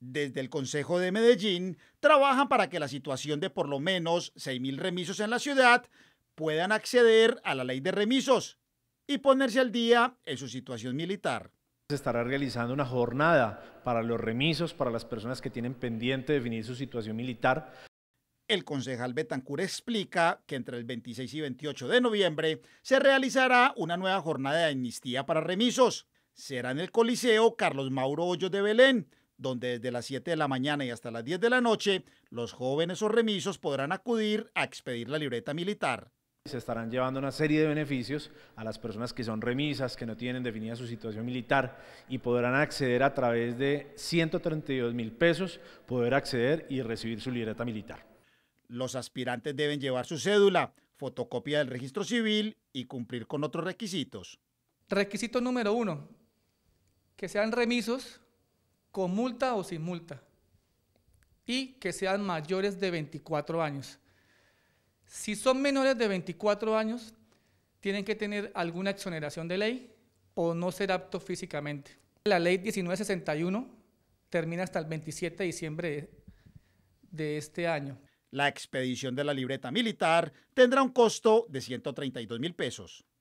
desde el Consejo de Medellín trabajan para que la situación de por lo menos 6.000 remisos en la ciudad puedan acceder a la ley de remisos y ponerse al día en su situación militar. Se estará realizando una jornada para los remisos, para las personas que tienen pendiente definir su situación militar. El concejal Betancur explica que entre el 26 y 28 de noviembre se realizará una nueva jornada de amnistía para remisos. Será en el Coliseo Carlos Mauro Hoyos de Belén, donde desde las 7 de la mañana y hasta las 10 de la noche los jóvenes o remisos podrán acudir a expedir la libreta militar. Se estarán llevando una serie de beneficios a las personas que son remisas, que no tienen definida su situación militar y podrán acceder a través de 132 mil pesos, poder acceder y recibir su libreta militar. Los aspirantes deben llevar su cédula, fotocopia del registro civil y cumplir con otros requisitos. Requisito número uno, que sean remisos con multa o sin multa, y que sean mayores de 24 años. Si son menores de 24 años, tienen que tener alguna exoneración de ley o no ser apto físicamente. La ley 1961 termina hasta el 27 de diciembre de este año. La expedición de la libreta militar tendrá un costo de 132 mil pesos.